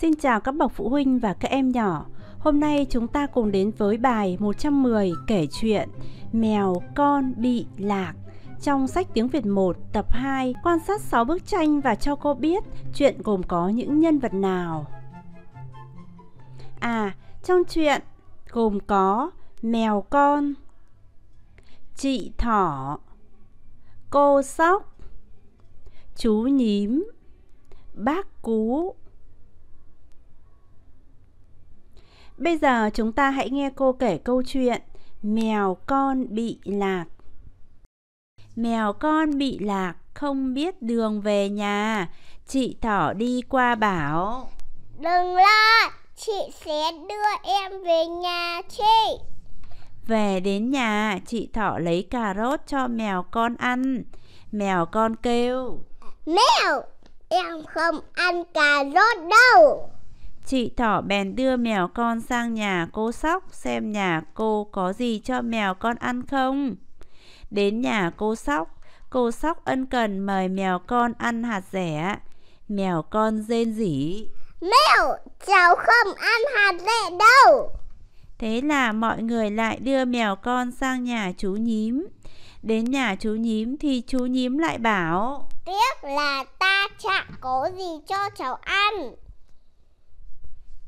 Xin chào các bậc phụ huynh và các em nhỏ. Hôm nay chúng ta cùng đến với bài 110 kể chuyện Mèo con bị lạc trong sách tiếng Việt 1 tập 2 quan sát 6 bức tranh và cho cô biết chuyện gồm có những nhân vật nào. À, trong chuyện gồm có mèo con, chị thỏ, cô sóc, chú nhím, bác cú, Bây giờ chúng ta hãy nghe cô kể câu chuyện Mèo con bị lạc Mèo con bị lạc không biết đường về nhà Chị thỏ đi qua bảo Đừng lo, chị sẽ đưa em về nhà chị Về đến nhà, chị thỏ lấy cà rốt cho mèo con ăn Mèo con kêu Mèo, em không ăn cà rốt đâu Chị thỏ bèn đưa mèo con sang nhà cô sóc xem nhà cô có gì cho mèo con ăn không. Đến nhà cô sóc, cô sóc ân cần mời mèo con ăn hạt rẻ. Mèo con rên rỉ. Mèo, cháu không ăn hạt rẻ đâu. Thế là mọi người lại đưa mèo con sang nhà chú nhím. Đến nhà chú nhím thì chú nhím lại bảo Tiếc là ta chẳng có gì cho cháu ăn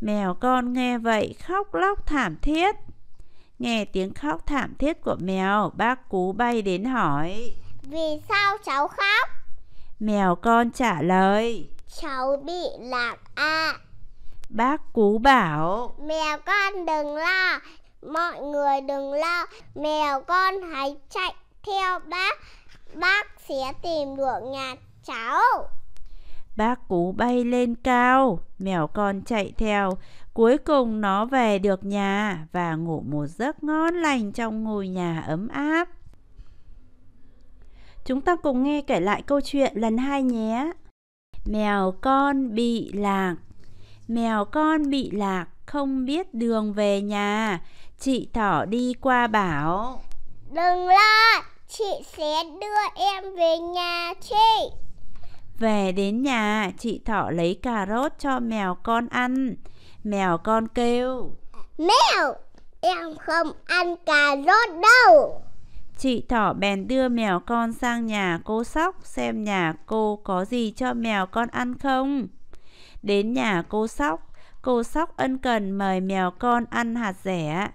Mèo con nghe vậy khóc lóc thảm thiết. Nghe tiếng khóc thảm thiết của mèo, bác cú bay đến hỏi. Vì sao cháu khóc? Mèo con trả lời. Cháu bị lạc ạ. À. Bác cú bảo. Mèo con đừng lo, mọi người đừng lo. Mèo con hãy chạy theo bác, bác sẽ tìm được nhà cháu. Bác cú bay lên cao, mèo con chạy theo. Cuối cùng nó về được nhà và ngủ một giấc ngon lành trong ngôi nhà ấm áp. Chúng ta cùng nghe kể lại câu chuyện lần hai nhé. Mèo con bị lạc Mèo con bị lạc, không biết đường về nhà. Chị thỏ đi qua bảo Đừng lo, chị sẽ đưa em về nhà chị. Về đến nhà, chị Thỏ lấy cà rốt cho mèo con ăn. Mèo con kêu. Mèo, em không ăn cà rốt đâu. Chị Thỏ bèn đưa mèo con sang nhà cô Sóc xem nhà cô có gì cho mèo con ăn không. Đến nhà cô Sóc, cô Sóc ân cần mời mèo con ăn hạt rẻ.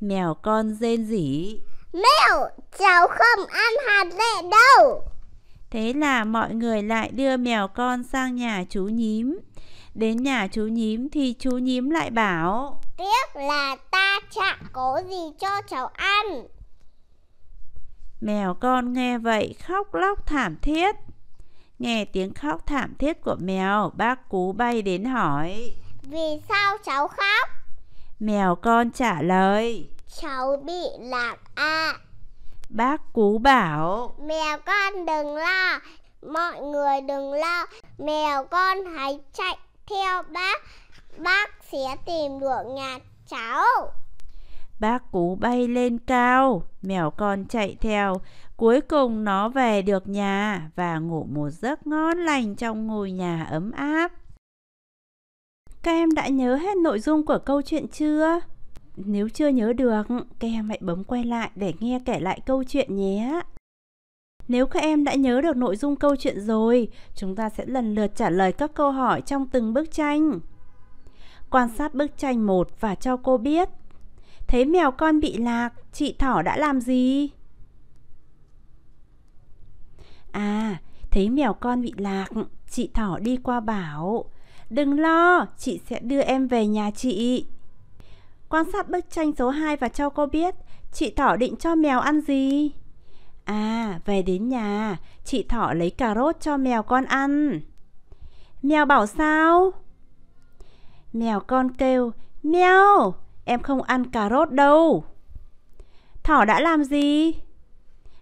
Mèo con rên rỉ. Mèo, cháu không ăn hạt rẻ đâu. Thế là mọi người lại đưa mèo con sang nhà chú nhím. Đến nhà chú nhím thì chú nhím lại bảo Tiếc là ta chẳng có gì cho cháu ăn Mèo con nghe vậy khóc lóc thảm thiết Nghe tiếng khóc thảm thiết của mèo Bác cú bay đến hỏi Vì sao cháu khóc? Mèo con trả lời Cháu bị lạc ạ à. Bác Cú bảo Mèo con đừng lo Mọi người đừng lo Mèo con hãy chạy theo bác Bác sẽ tìm được nhà cháu Bác Cú bay lên cao Mèo con chạy theo Cuối cùng nó về được nhà Và ngủ một giấc ngon lành trong ngôi nhà ấm áp Các em đã nhớ hết nội dung của câu chuyện chưa? nếu chưa nhớ được, các em hãy bấm quay lại để nghe kể lại câu chuyện nhé. Nếu các em đã nhớ được nội dung câu chuyện rồi, chúng ta sẽ lần lượt trả lời các câu hỏi trong từng bức tranh. Quan sát bức tranh 1 và cho cô biết. Thấy mèo con bị lạc, chị Thỏ đã làm gì? À, thấy mèo con bị lạc, chị Thỏ đi qua bảo. Đừng lo, chị sẽ đưa em về nhà chị. Quan sát bức tranh số 2 và cho cô biết Chị Thỏ định cho mèo ăn gì? À, về đến nhà Chị Thỏ lấy cà rốt cho mèo con ăn Mèo bảo sao? Mèo con kêu Mèo, em không ăn cà rốt đâu Thỏ đã làm gì?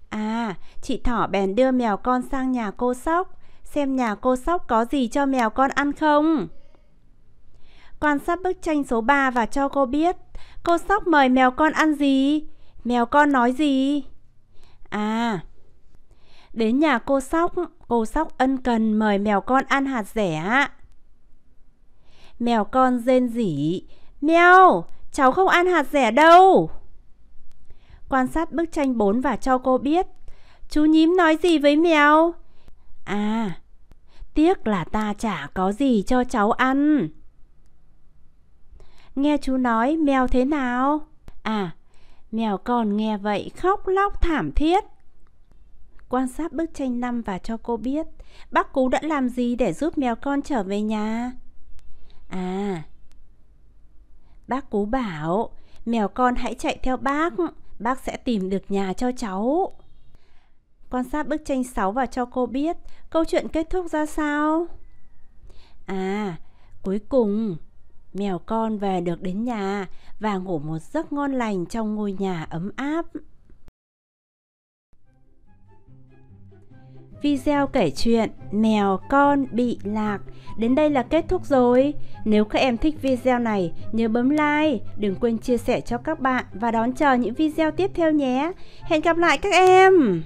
À, chị Thỏ bèn đưa mèo con sang nhà cô Sóc Xem nhà cô Sóc có gì cho mèo con ăn không? Quan sát bức tranh số 3 và cho cô biết Cô sóc mời mèo con ăn gì? Mèo con nói gì? À, đến nhà cô sóc, cô sóc ân cần mời mèo con ăn hạt rẻ. Mèo con rên rỉ, mèo, cháu không ăn hạt rẻ đâu. Quan sát bức tranh 4 và cho cô biết, chú nhím nói gì với mèo? À, tiếc là ta chả có gì cho cháu ăn nghe chú nói mèo thế nào? À, mèo con nghe vậy khóc lóc thảm thiết. Quan sát bức tranh năm và cho cô biết bác cú đã làm gì để giúp mèo con trở về nhà. À, bác cú bảo mèo con hãy chạy theo bác, bác sẽ tìm được nhà cho cháu. Quan sát bức tranh 6 và cho cô biết câu chuyện kết thúc ra sao. À, cuối cùng mèo con về được đến nhà và ngủ một giấc ngon lành trong ngôi nhà ấm áp. Video kể chuyện Mèo con bị lạc đến đây là kết thúc rồi. Nếu các em thích video này, nhớ bấm like, đừng quên chia sẻ cho các bạn và đón chờ những video tiếp theo nhé. Hẹn gặp lại các em!